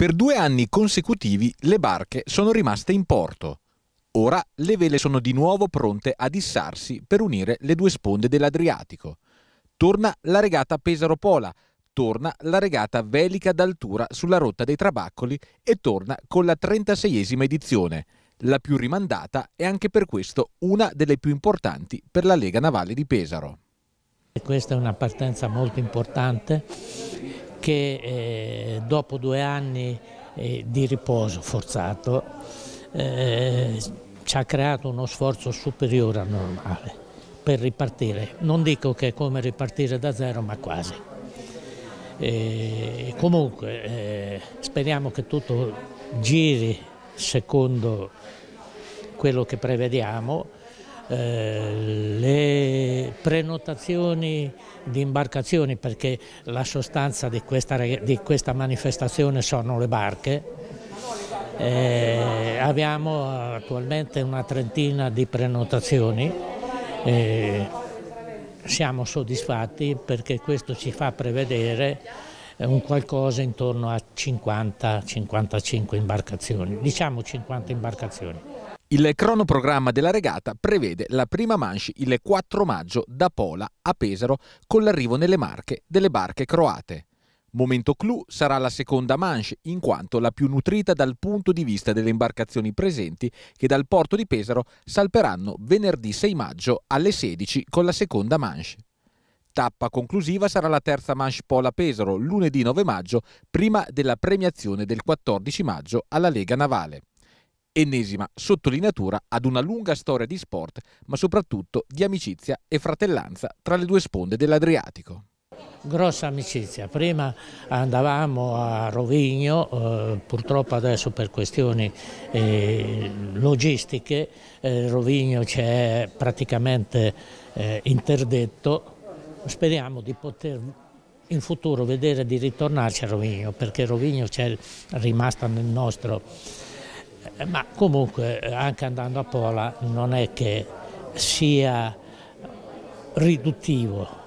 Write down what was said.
Per due anni consecutivi le barche sono rimaste in porto. Ora le vele sono di nuovo pronte a dissarsi per unire le due sponde dell'Adriatico. Torna la regata Pesaro-Pola, torna la regata velica d'altura sulla rotta dei Trabaccoli e torna con la 36esima edizione, la più rimandata e anche per questo una delle più importanti per la Lega Navale di Pesaro. E questa è una partenza molto importante che eh, dopo due anni eh, di riposo forzato eh, ci ha creato uno sforzo superiore al normale per ripartire. Non dico che è come ripartire da zero, ma quasi. E eh, comunque eh, speriamo che tutto giri secondo quello che prevediamo eh, le prenotazioni di imbarcazioni perché la sostanza di questa, di questa manifestazione sono le barche. Eh, abbiamo attualmente una trentina di prenotazioni, eh, siamo soddisfatti perché questo ci fa prevedere un qualcosa intorno a 50-55 imbarcazioni, diciamo 50 imbarcazioni. Il cronoprogramma della regata prevede la prima manche il 4 maggio da Pola a Pesaro con l'arrivo nelle Marche delle barche croate. Momento clou sarà la seconda manche, in quanto la più nutrita dal punto di vista delle imbarcazioni presenti che dal porto di Pesaro salperanno venerdì 6 maggio alle 16 con la seconda manche. Tappa conclusiva sarà la terza manche Pola Pesaro lunedì 9 maggio, prima della premiazione del 14 maggio alla Lega Navale. Ennesima sottolineatura ad una lunga storia di sport, ma soprattutto di amicizia e fratellanza tra le due sponde dell'Adriatico. Grossa amicizia, prima andavamo a Rovigno, eh, purtroppo adesso per questioni eh, logistiche eh, Rovigno c'è praticamente eh, interdetto Speriamo di poter in futuro vedere di ritornarci a Rovigno, perché Rovigno c'è rimasta nel nostro... Eh, ma comunque eh, anche andando a Pola non è che sia riduttivo